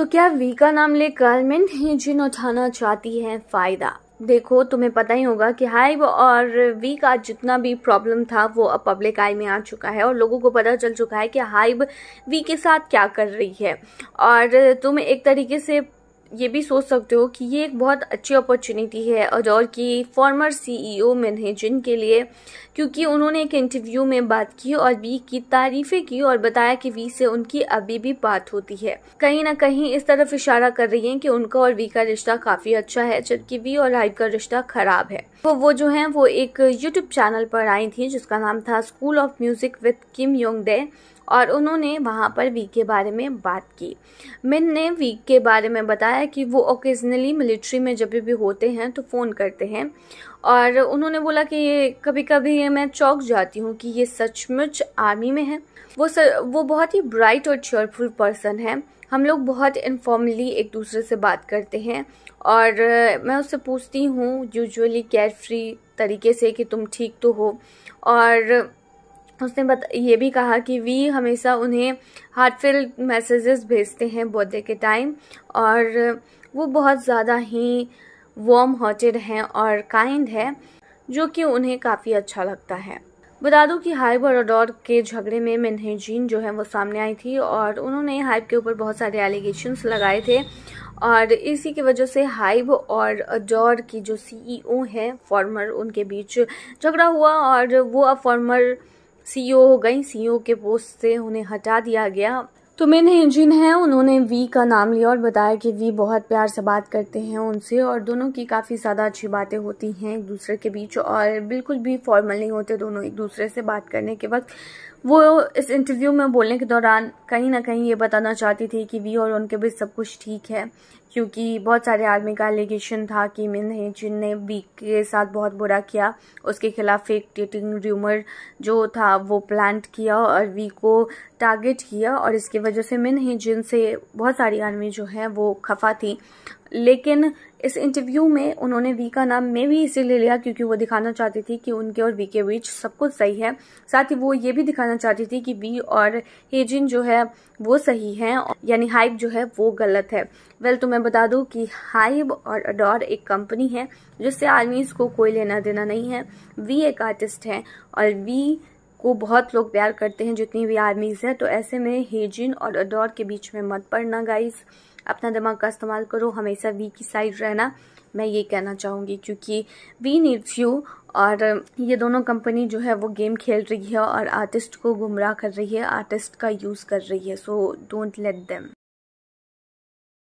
तो क्या वी का नाम ले गवर्नमेंट जिन उठाना चाहती है फ़ायदा देखो तुम्हें पता ही होगा कि हाइव और वी का जितना भी प्रॉब्लम था वो अब पब्लिक आई में आ चुका है और लोगों को पता चल चुका है कि हाइव वी के साथ क्या कर रही है और तुम एक तरीके से ये भी सोच सकते हो कि ये एक बहुत अच्छी अपॉर्चुनिटी है अजौर की फॉर्मर सीईओ e मैनेजिन के लिए क्योंकि उन्होंने एक इंटरव्यू में बात की और वी की तारीफें की और बताया कि वी से उनकी अभी भी बात होती है कहीं ना कहीं इस तरफ इशारा कर रही है कि उनका और वी का रिश्ता काफी अच्छा है जबकि वी और राइव का रिश्ता खराब है तो वो जो है वो एक यूट्यूब चैनल पर आई थी जिसका नाम था school of music with Kim Yong और उन्होंने वहाँ पर वीक के बारे में बात की मिन ने वीक के बारे में बताया कि वो ओकेजनली मिलिट्री में जब भी होते हैं तो फ़ोन करते हैं और उन्होंने बोला कि ये कभी कभी मैं चौक जाती हूँ कि ये सचमुच आर्मी में है वो सर वो बहुत ही ब्राइट और चेयरफुल पर्सन है हम लोग बहुत इनफॉर्मली एक दूसरे से बात करते हैं और मैं उससे पूछती हूँ यूजुअली केयर फ्री तरीके से कि तुम ठीक तो हो और उसने बत ये भी कहा कि वी हमेशा उन्हें हार्टफिल मैसेजेस भेजते हैं बर्थडे के टाइम और वो बहुत ज़्यादा ही वार्म हार्टेड हैं और काइंड है जो कि उन्हें काफ़ी अच्छा लगता है बता दूँ कि हाइब और अडोर के झगड़े में जीन जो है वो सामने आई थी और उन्होंने हाइब के ऊपर बहुत सारे एलिगेशंस लगाए थे और इसी की वजह से हाइब और अडोर की जो सीईओ है फॉर्मर उनके बीच झगड़ा हुआ और वो अब फॉर्मर सीईओ हो गई सीईओ के पोस्ट से उन्हें हटा दिया गया तो मेन इंजिन हैं उन्होंने वी का नाम लिया और बताया कि वी बहुत प्यार से बात करते हैं उनसे और दोनों की काफ़ी ज़्यादा अच्छी बातें होती हैं एक दूसरे के बीच और बिल्कुल भी फॉर्मल नहीं होते दोनों एक दूसरे से बात करने के वक्त वो इस इंटरव्यू में बोलने के दौरान कहीं ना कहीं ये बताना चाहती थी कि वी और उनके बीच सब कुछ ठीक है क्योंकि बहुत सारे आदमी का एलिगेशन था कि मिन जिन ने वी के साथ बहुत बुरा किया उसके खिलाफ फेक डेटिंग र्यूमर जो था वो प्लांट किया और वी को टारगेट किया और इसके वजह से ही जिन जिनसे बहुत सारी आर्मी जो है वो खफा थी लेकिन इस इंटरव्यू में उन्होंने वी का नाम मैं भी इसीलिए लिया क्योंकि वो दिखाना चाहती थी कि उनके और वी के बीच सब कुछ सही है साथ ही वो ये भी दिखाना चाहती थी कि वी और हेजिन जो है वो सही है यानी हाइब जो है वो गलत है वेल तो मैं बता दूं कि हाइब और अडोर एक कंपनी है जिससे आर्मीज को कोई लेना देना नहीं है वी एक आर्टिस्ट है और वी को बहुत लोग प्यार करते हैं जितनी भी आर्मीज़ हैं तो ऐसे में हेजिन और अडोर के बीच में मत पड़ना गाइस अपना दिमाग का इस्तेमाल करो हमेशा वी की साइड रहना मैं ये कहना चाहूँगी क्योंकि वी नीड्स यू और ये दोनों कंपनी जो है वो गेम खेल रही है और आर्टिस्ट को गुमराह कर रही है आर्टिस्ट का यूज़ कर रही है सो डोंट लेट देम